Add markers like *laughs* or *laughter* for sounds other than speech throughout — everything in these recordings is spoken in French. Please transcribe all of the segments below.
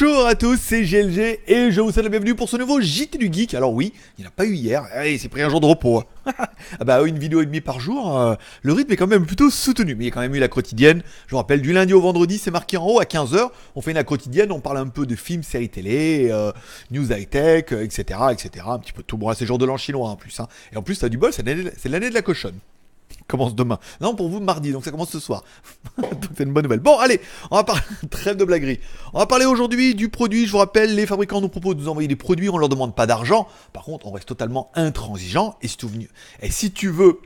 Bonjour à tous, c'est GLG et je vous souhaite la bienvenue pour ce nouveau JT du Geek. Alors oui, il n'y en a pas eu hier, eh, il s'est pris un jour de repos. Hein. *laughs* ah bah une vidéo et demie par jour, euh, le rythme est quand même plutôt soutenu, mais il y a quand même eu la quotidienne. Je vous rappelle, du lundi au vendredi, c'est marqué en haut à 15h, on fait une quotidienne, on parle un peu de films, séries télé, euh, news high-tech, etc., euh, etc. Un petit peu tout, bon là c'est jour de l'an chinois en plus. Hein. Et en plus, ça du bol, c'est l'année de la cochonne commence demain. Non, pour vous, mardi, donc ça commence ce soir. c'est *laughs* une bonne nouvelle. Bon, allez, on va parler. *laughs* Trêve de blaguerie. On va parler aujourd'hui du produit. Je vous rappelle, les fabricants nous proposent de nous envoyer des produits, on leur demande pas d'argent. Par contre, on reste totalement intransigeant. Et si tu, et si tu veux,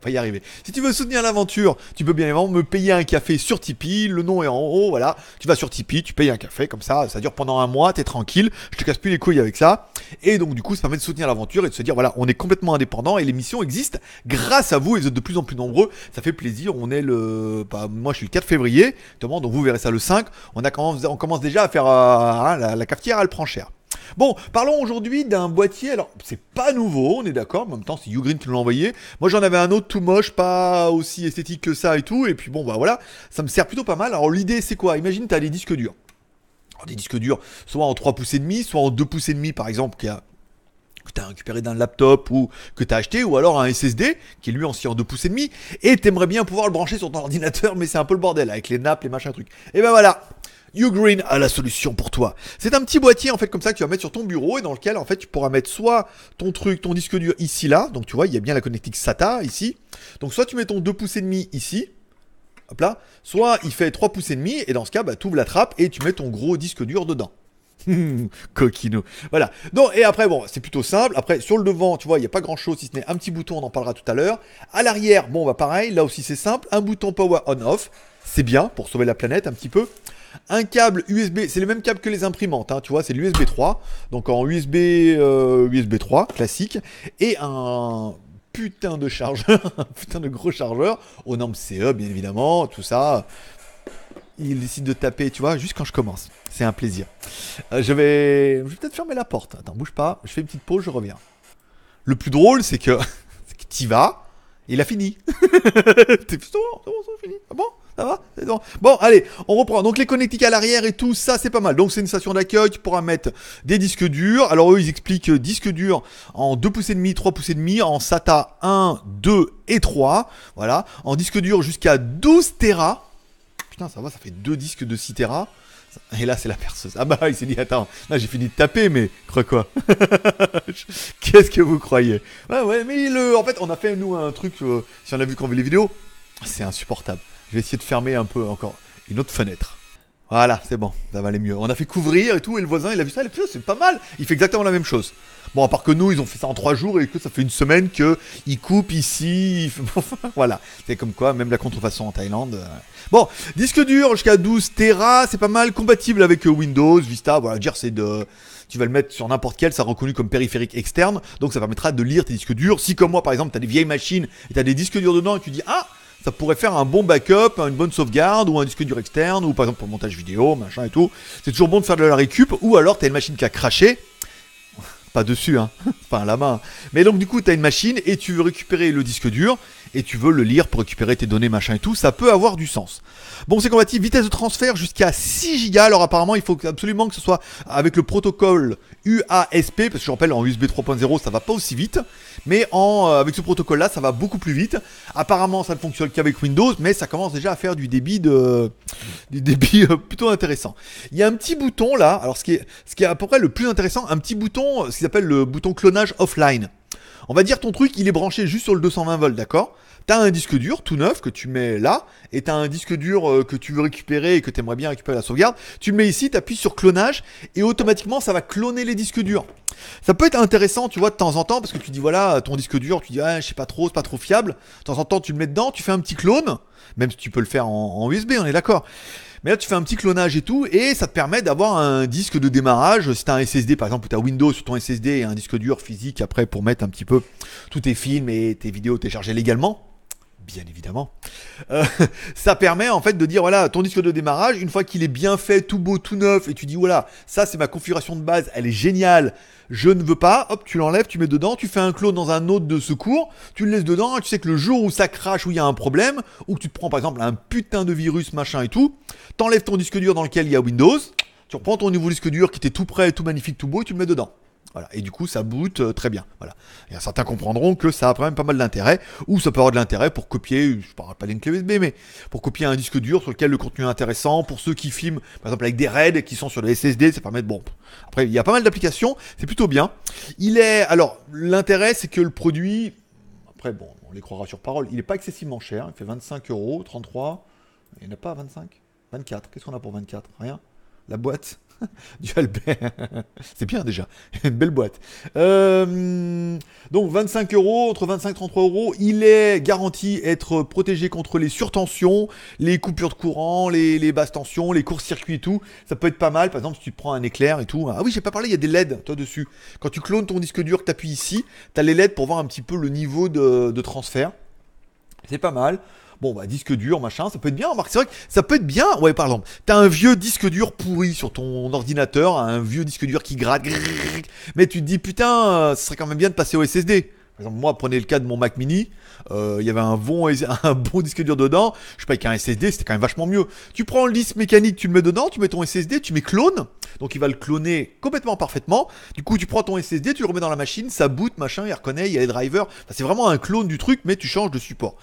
pas *laughs* y arriver. Si tu veux soutenir l'aventure, tu peux bien évidemment me payer un café sur Tipeee. Le nom est en haut, voilà. Tu vas sur Tipeee, tu payes un café, comme ça, ça dure pendant un mois, t'es tranquille. Je te casse plus les couilles avec ça. Et donc, du coup, ça permet de soutenir l'aventure et de se dire, voilà, on est complètement indépendant et l'émission existe grâce à vous et aux en plus nombreux. Ça fait plaisir. On est le. pas bah, moi, je suis le 4 février, donc vous verrez ça le 5. On, a commence, on commence déjà à faire. Euh, hein, la, cafetière, elle prend cher. Bon, parlons aujourd'hui d'un boîtier. Alors, c'est pas nouveau, on est d'accord. En même temps, si Ugreen te l'a envoyé, moi j'en avais un autre tout moche, pas aussi esthétique que ça et tout. Et puis bon, bah voilà, ça me sert plutôt pas mal. Alors, l'idée, c'est quoi Imagine, tu as des disques durs. des disques durs, soit en 3 pouces et demi, soit en 2 pouces et demi, par exemple, qui a récupéré d'un laptop ou que tu as acheté, ou alors un SSD qui est lui en 2 pouces et demi, et t'aimerais bien pouvoir le brancher sur ton *laughs* ordinateur, mais c'est un peu le bordel avec les nappes, les machins trucs. Et ben voilà, Ugreen a la solution pour toi. C'est un petit boîtier en fait comme ça que tu vas mettre sur ton bureau et dans lequel en fait tu pourras mettre soit ton truc, ton disque dur ici là, donc tu vois il y a bien la connectique SATA ici. Donc soit tu mets ton 2 pouces et demi ici, hop là, soit il fait 3 pouces et demi et dans ce cas bah, tu ouvres la trappe et tu mets ton gros disque dur dedans. *laughs* Coquino. Voilà. Donc, et après, bon, c'est plutôt simple. Après, sur le devant, tu vois, il n'y a pas grand chose, si ce n'est un petit bouton, on en parlera tout à l'heure. À l'arrière, bon, bah pareil, là aussi c'est simple. Un bouton power on-off, c'est bien pour sauver la planète un petit peu. Un câble USB, c'est le même câble que les imprimantes, hein, tu vois, c'est l'USB 3, donc en USB, USB euh, 3 classique, et un putain de chargeur, *laughs* putain de gros chargeur, au normes CE bien évidemment, tout ça, il décide de taper, tu vois, juste quand je commence. C'est un plaisir. Euh, je vais, je peut-être fermer la porte. Attends, bouge pas. Je fais une petite pause, je reviens. Le plus drôle, c'est que, *laughs* que t'y vas, il a fini. *laughs* T'es plutôt ah bon, fini. bon ça va bon. bon, allez, on reprend. Donc les connectiques à l'arrière et tout, ça c'est pas mal. Donc c'est une station d'accueil, qui pourra mettre des disques durs. Alors eux, ils expliquent euh, disques durs en 2 pouces et demi, 3 pouces et demi, en SATA 1, 2 et 3. Voilà. En disque dur jusqu'à 12 Tera putain, ça va, ça fait deux disques de 6 Et là, c'est la perceuse. Ah bah, il s'est dit, attends, là, j'ai fini de taper, mais crois quoi *laughs* Qu'est-ce que vous croyez Ouais, ouais, mais en fait, on a fait, nous, un truc, euh, si on a vu qu'on vu les vidéos, c'est insupportable. Je vais essayer de fermer un peu encore une autre fenêtre. Voilà, c'est bon, ça va aller mieux. On a fait couvrir et tout, et le voisin, il a vu ça, il a oh, c'est pas mal. Il fait exactement la même chose. Bon, à part que nous, ils ont fait ça en trois jours et que ça fait une semaine que ils coupent ici. *laughs* voilà, c'est comme quoi, même la contrefaçon en Thaïlande. Euh. Bon, disque dur jusqu'à 12 Tera, c'est pas mal, compatible avec euh, Windows, Vista. Voilà, dire c'est de tu vas le mettre sur n'importe quel, ça reconnu comme périphérique externe, donc ça permettra de lire tes disques durs. Si comme moi par exemple, tu as des vieilles machines et tu as des disques durs dedans et tu dis "Ah, ça pourrait faire un bon backup, une bonne sauvegarde, ou un disque dur externe, ou par exemple pour montage vidéo, machin et tout. C'est toujours bon de faire de la récup, ou alors t'as une machine qui a craché, *laughs* pas dessus, hein, enfin *laughs* à la main. Mais donc du coup, tu as une machine et tu veux récupérer le disque dur, et tu veux le lire pour récupérer tes données, machin et tout, ça peut avoir du sens. Bon, c'est compatible vitesse de transfert jusqu'à 6 Go. Alors apparemment, il faut absolument que ce soit avec le protocole UASP, parce que je rappelle, en USB 3.0, ça va pas aussi vite, mais en, euh, avec ce protocole-là, ça va beaucoup plus vite. Apparemment, ça ne fonctionne qu'avec Windows, mais ça commence déjà à faire du débit de, du débit euh, plutôt intéressant. Il y a un petit bouton là, alors ce qui est, ce qui est à peu près le plus intéressant, un petit bouton, ce qui s'appelle le bouton clonage offline. On va dire ton truc, il est branché juste sur le 220 volts, d'accord T'as un disque dur tout neuf que tu mets là, et t'as un disque dur euh, que tu veux récupérer et que t'aimerais bien récupérer la sauvegarde. Tu le mets ici, t'appuies sur clonage, et automatiquement ça va cloner les disques durs. Ça peut être intéressant, tu vois, de temps en temps, parce que tu dis voilà, ton disque dur, tu dis ah, je sais pas trop, c'est pas trop fiable. De temps en temps, tu le mets dedans, tu fais un petit clone, même si tu peux le faire en USB, on est d'accord. Mais là, tu fais un petit clonage et tout, et ça te permet d'avoir un disque de démarrage. Si tu un SSD, par exemple, ou tu as Windows sur ton SSD et un disque dur physique après pour mettre un petit peu tous tes films et tes vidéos téléchargées légalement bien évidemment, euh, *laughs* ça permet en fait de dire voilà, ton disque de démarrage, une fois qu'il est bien fait, tout beau, tout neuf, et tu dis voilà, ça c'est ma configuration de base, elle est géniale, je ne veux pas, hop, tu l'enlèves, tu mets dedans, tu fais un clone dans un autre de secours, tu le laisses dedans, tu sais que le jour où ça crache, où il y a un problème, ou que tu te prends par exemple un putain de virus, machin et tout, t'enlèves ton disque dur dans lequel il y a Windows, tu reprends ton nouveau disque dur qui était tout prêt, tout magnifique, tout beau, et tu le mets dedans. Et du coup, ça boot euh, très bien. Voilà. certains comprendront que ça a quand même pas mal d'intérêt, ou ça peut avoir de l'intérêt pour copier, je parle pas d'une clé USB, mais pour copier un disque dur sur lequel le contenu est intéressant, pour ceux qui filment, par exemple, avec des raids qui sont sur des SSD, ça permet de, bon. Après, il y a pas mal d'applications, c'est plutôt bien. Il est, alors, l'intérêt, c'est que le produit, après, bon, on les croira sur parole, il n'est pas excessivement cher, il fait 25 euros, 33, il n'y en a pas 25 24, qu'est-ce qu'on a pour 24 Rien La boîte *laughs* du Albert. c'est bien déjà, *laughs* une belle boîte. Euh, donc 25 euros, entre 25 et 33 euros, il est garanti être protégé contre les surtensions, les coupures de courant, les, basses tensions, les courts-circuits et tout. Ça peut être pas mal, par exemple si tu prends un éclair et tout. Hein. Ah oui, j'ai pas parlé, il y a des LED toi dessus. Quand tu clones ton disque dur, que appuies ici, tu as les LED pour voir un petit peu le niveau de transfert. C'est pas mal. Bon, bah, disque dur, machin, ça peut être bien. Marc c'est vrai que ça peut être bien. Ouais, par exemple, t'as un vieux disque dur pourri sur ton ordinateur, un vieux disque dur qui gratte, mais tu te dis, putain, ce serait quand même bien de passer au SSD. Par exemple, moi, prenez le cas de mon Mac mini, euh, il y avait un bon, *laughs* un bon disque dur dedans, je sais pas, avec un SSD, c'était quand même vachement mieux. Tu prends le disque mécanique, tu le mets dedans, tu mets ton SSD, tu mets clone, donc il va le cloner complètement parfaitement. Du coup, tu prends ton SSD, tu le remets dans la machine, ça boot, machin, il reconnaît, il y a les drivers, c'est vraiment un clone du truc, mais tu changes de support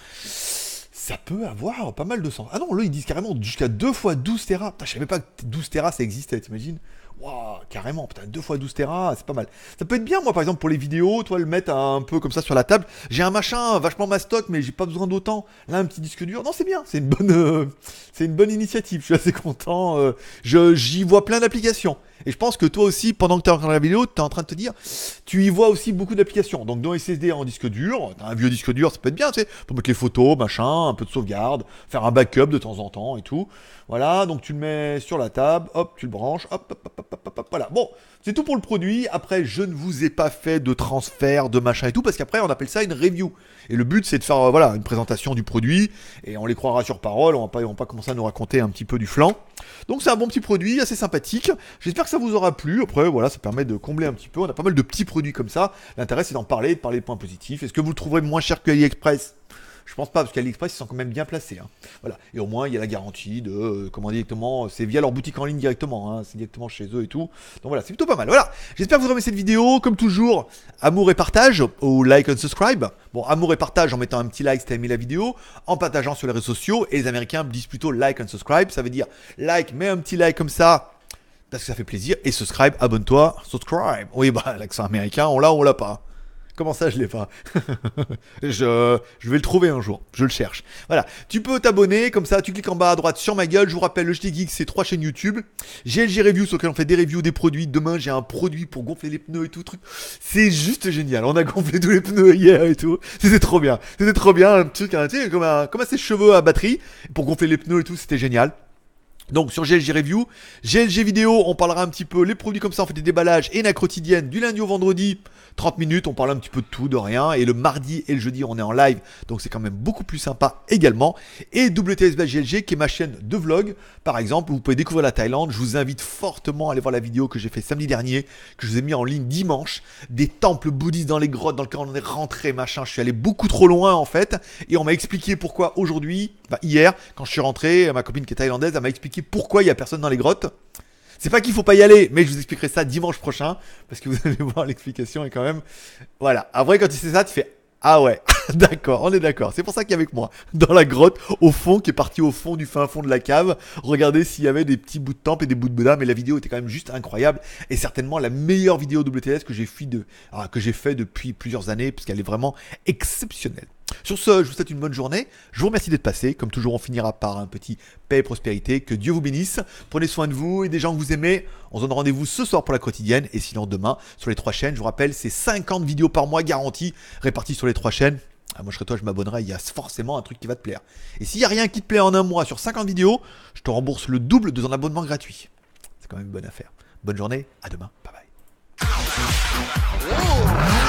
ça peut avoir pas mal de sens. Ah non, là, ils disent carrément jusqu'à 2 fois 12 Tera. Putain, je savais pas que 12 Tera ça existait, t'imagines Waouh, carrément, putain, 2 fois 12 Tera, c'est pas mal. Ça peut être bien, moi, par exemple, pour les vidéos, toi, le mettre un peu comme ça sur la table. J'ai un machin vachement mastoc, mais j'ai pas besoin d'autant. Là, un petit disque dur. Non, c'est bien, c'est une bonne, euh, c'est une bonne initiative. Je suis assez content. Euh, j'y vois plein d'applications. Et je pense que toi aussi, pendant que tu regardes la vidéo, tu es en train de te dire, tu y vois aussi beaucoup d'applications. Donc, dans SSD en disque dur, as un vieux disque dur, ça peut être bien, tu sais, pour mettre les photos, machin, un peu de sauvegarde, faire un backup de temps en temps et tout. Voilà, donc tu le mets sur la table, hop, tu le branches, hop, hop, hop, hop, hop, hop voilà. Bon, c'est tout pour le produit. Après, je ne vous ai pas fait de transfert, de machin et tout, parce qu'après, on appelle ça une review. Et le but, c'est de faire, euh, voilà, une présentation du produit, et on les croira sur parole, on va pas, on va pas commencer à nous raconter un petit peu du flanc. Donc, c'est un bon petit produit, assez sympathique. J'espère que ça ça vous aura plu. Après, voilà, ça permet de combler un petit peu. On a pas mal de petits produits comme ça. L'intérêt, c'est d'en parler, de parler de points positifs. Est-ce que vous le trouverez moins cher que AliExpress je pense pas, parce qu'AliExpress, ils sont quand même bien placés. Hein. Voilà. Et au moins, il y a la garantie de euh, comment directement. Euh, c'est via leur boutique en ligne directement. Hein. C'est directement chez eux et tout. Donc voilà, c'est plutôt pas mal. Voilà. J'espère que vous aurez cette vidéo. Comme toujours, amour et partage au like and subscribe. Bon, amour et partage en mettant un petit like si t'as aimé la vidéo, en partageant sur les réseaux sociaux. Et les Américains disent plutôt like and subscribe. Ça veut dire like, mets un petit like comme ça parce que ça fait plaisir. Et subscribe, abonne-toi, subscribe. Oui, bah, l'accent américain, on l'a ou on l'a pas. Comment ça, je l'ai pas *laughs* je, je, vais le trouver un jour. Je le cherche. Voilà. Tu peux t'abonner, comme ça, tu cliques en bas à droite sur ma gueule. Je vous rappelle, le JT Geek, c'est trois chaînes YouTube. GLG Review, sur lequel on fait des reviews des produits. Demain, j'ai un produit pour gonfler les pneus et tout, truc. C'est juste génial. On a gonflé tous les pneus hier et tout. C'était trop bien. C'était trop bien. Un truc, un, comme, un, comme un ses cheveux à batterie pour gonfler les pneus et tout. C'était génial. Donc sur GLG Review, GLG Vidéo, on parlera un petit peu les produits comme ça, on fait des déballages et la quotidienne du lundi au vendredi, 30 minutes, on parle un petit peu de tout, de rien, et le mardi et le jeudi on est en live, donc c'est quand même beaucoup plus sympa également. Et WTSB qui est ma chaîne de vlog, par exemple, où vous pouvez découvrir la Thaïlande, je vous invite fortement à aller voir la vidéo que j'ai fait samedi dernier, que je vous ai mis en ligne dimanche, des temples bouddhistes dans les grottes dans lesquelles on est rentré, machin, je suis allé beaucoup trop loin en fait, et on m'a expliqué pourquoi aujourd'hui, hier, quand je suis rentré, ma copine qui est thaïlandaise, elle m'a expliqué pourquoi il n'y a personne dans les grottes. C'est pas qu'il faut pas y aller, mais je vous expliquerai ça dimanche prochain, parce que vous *laughs* allez voir l'explication est quand même. Voilà. Après, quand tu sais ça, tu fais Ah ouais. *laughs* D'accord, on est d'accord. C'est pour ça qu'il est moi. Dans la grotte, au fond, qui est parti au fond du fin fond de la cave, regardez s'il y avait des petits bouts de tempe et des bouts de Bouddha, mais la vidéo était quand même juste incroyable. Et certainement la meilleure vidéo WTS que j'ai fui de, ah, que j'ai fait depuis plusieurs années, puisqu'elle est vraiment exceptionnelle. Sur ce, je vous souhaite une bonne journée. Je vous remercie d'être passé. Comme toujours, on finira par un petit paix et prospérité. Que Dieu vous bénisse. Prenez soin de vous et des gens que vous aimez. On se donne rendez-vous ce soir pour la quotidienne et sinon demain sur les trois chaînes. Je vous rappelle, c'est 50 vidéos par mois garanties réparties sur les trois chaînes. Ah, moi, je serais toi, je m'abonnerai, il y a forcément un truc qui va te plaire. Et s'il n'y a rien qui te plaît en un mois sur 50 vidéos, je te rembourse le double de ton abonnement gratuit. C'est quand même une bonne affaire. Bonne journée, à demain, bye bye.